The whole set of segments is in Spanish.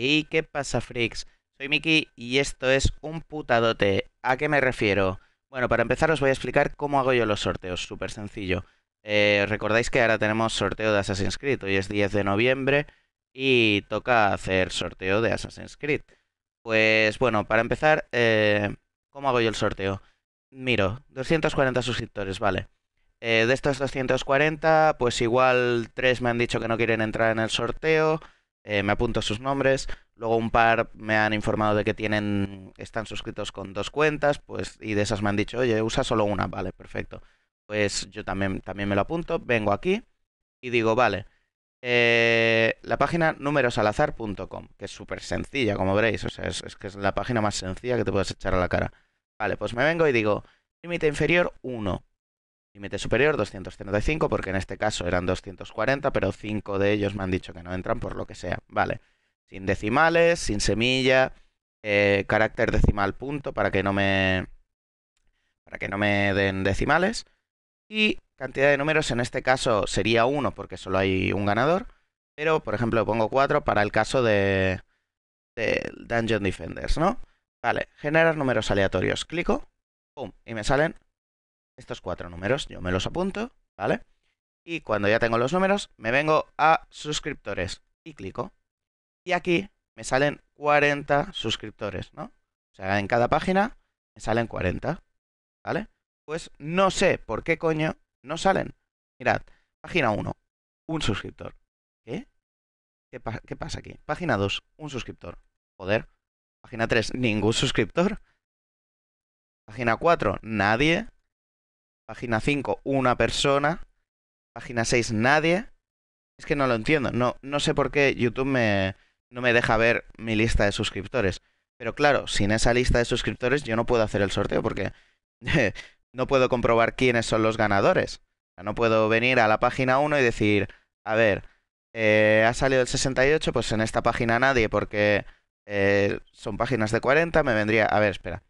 ¿Y qué pasa, freaks? Soy Miki y esto es un putadote. ¿A qué me refiero? Bueno, para empezar os voy a explicar cómo hago yo los sorteos, súper sencillo. Eh, recordáis que ahora tenemos sorteo de Assassin's Creed, hoy es 10 de noviembre y toca hacer sorteo de Assassin's Creed. Pues bueno, para empezar, eh, ¿cómo hago yo el sorteo? Miro, 240 suscriptores, vale. Eh, de estos 240, pues igual 3 me han dicho que no quieren entrar en el sorteo. Eh, me apunto sus nombres. Luego un par me han informado de que tienen, están suscritos con dos cuentas, pues, y de esas me han dicho, oye, usa solo una, vale, perfecto. Pues yo también, también me lo apunto, vengo aquí y digo, vale, eh, la página numerosalazar.com, que es súper sencilla, como veréis, o sea, es, que es la página más sencilla que te puedes echar a la cara. Vale, pues me vengo y digo, límite inferior 1 límite superior 235, porque en este caso eran 240, pero 5 de ellos me han dicho que no entran por lo que sea, ¿vale? Sin decimales, sin semilla, eh, carácter decimal punto para que no me para que no me den decimales y cantidad de números en este caso sería 1 porque solo hay un ganador, pero por ejemplo pongo 4 para el caso de, de Dungeon Defenders, ¿no? Vale, generar números aleatorios, clico, pum, y me salen estos cuatro números, yo me los apunto, ¿vale? Y cuando ya tengo los números, me vengo a suscriptores y clico. Y aquí me salen 40 suscriptores, ¿no? O sea, en cada página me salen 40, ¿vale? Pues no sé por qué coño no salen. Mirad, página 1, un suscriptor. ¿Qué? ¿Qué, pasa aquí? Página 2, un suscriptor. Joder. Página 3, ningún suscriptor. Página 4, nadie. Página 5, una persona. Página 6, nadie. Es que no lo entiendo. No, no sé por qué YouTube me, no me deja ver mi lista de suscriptores. Pero claro, sin esa lista de suscriptores yo no puedo hacer el sorteo porque no puedo comprobar quiénes son los ganadores. no puedo venir a la página 1 y decir, a ver, eh, ha salido el 68, pues en esta página nadie porque eh, son páginas de 40, me vendría... A ver, espera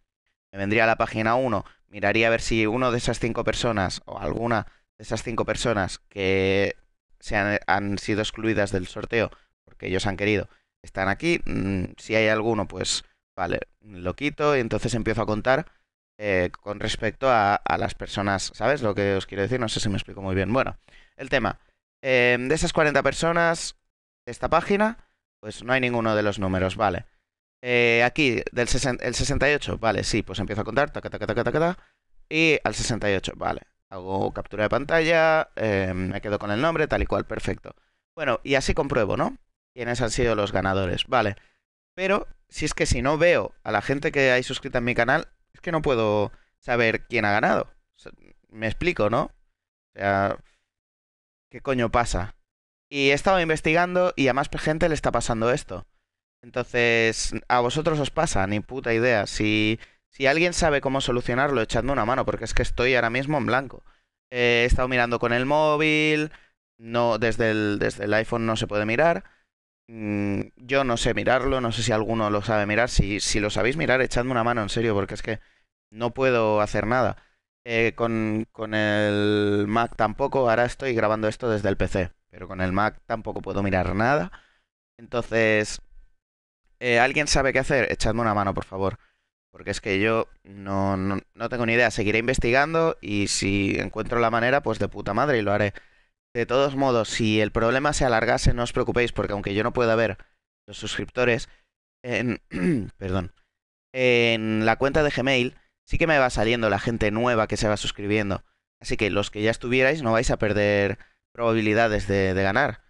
me vendría a la página 1, miraría a ver si uno de esas cinco personas o alguna de esas cinco personas que se han, sido excluidas del sorteo porque ellos han querido están aquí. Mm, si hay alguno, pues vale, lo quito y entonces empiezo a contar eh, con respecto a, las personas. ¿Sabes lo que os quiero decir? No sé si me explico muy bien. Bueno, el tema. Eh, de esas 40 personas esta página, pues no hay ninguno de los números, vale. Eh, aquí, del el 68, vale, sí, pues empiezo a contar, ta ta ta ta y al 68, vale. Hago captura de pantalla, em, me quedo con el nombre, tal y cual, perfecto. Bueno, y así compruebo, ¿no? Quiénes han sido los ganadores, vale. Pero si es que si no veo a la gente que hay suscrita en mi canal, es que no puedo saber quién ha ganado. me explico, ¿no? O sea, ¿qué coño pasa? Y he estado investigando y a más gente le está pasando esto. Entonces, a vosotros os pasa, ni puta idea. Si, si alguien sabe cómo solucionarlo, echadme una mano, porque es que estoy ahora mismo en blanco. Eh, he estado mirando con el móvil, no, desde el, desde el iPhone no se puede mirar. Mm, yo no sé mirarlo, no sé si alguno lo sabe mirar. Si, si lo sabéis mirar, echadme una mano, en serio, porque es que no puedo hacer nada. Eh, con, con el Mac tampoco, ahora estoy grabando esto desde el PC, pero con el Mac tampoco puedo mirar nada. Entonces, eh, ¿alguien sabe qué hacer? Echadme una mano, por favor. Porque es que yo no, no, tengo ni idea. Seguiré investigando y si encuentro la manera, pues de puta madre y lo haré. De todos modos, si el problema se alargase, no os preocupéis, porque aunque yo no pueda ver los suscriptores, en, perdón, en la cuenta de Gmail sí que me va saliendo la gente nueva que se va suscribiendo. Así que los que ya estuvierais no vais a perder probabilidades de, de ganar.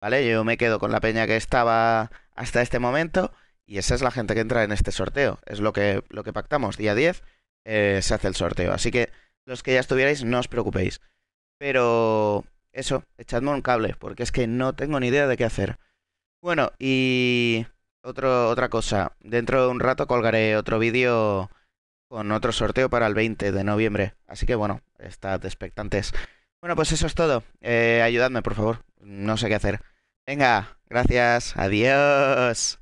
¿Vale? Yo me quedo con la peña que estaba hasta este momento y esa es la gente que entra en este sorteo. Es lo que, lo que pactamos. Día 10 eh, se hace el sorteo. Así que los que ya estuvierais, no os preocupéis. Pero eso, echadme un cable, porque es que no tengo ni idea de qué hacer. Bueno, y otro, otra cosa. Dentro de un rato colgaré otro vídeo con otro sorteo para el 20 de noviembre. Así que bueno, estad expectantes. Bueno, pues eso es todo. Eh, ayudadme, por favor. No sé qué hacer. Venga, gracias. Adiós.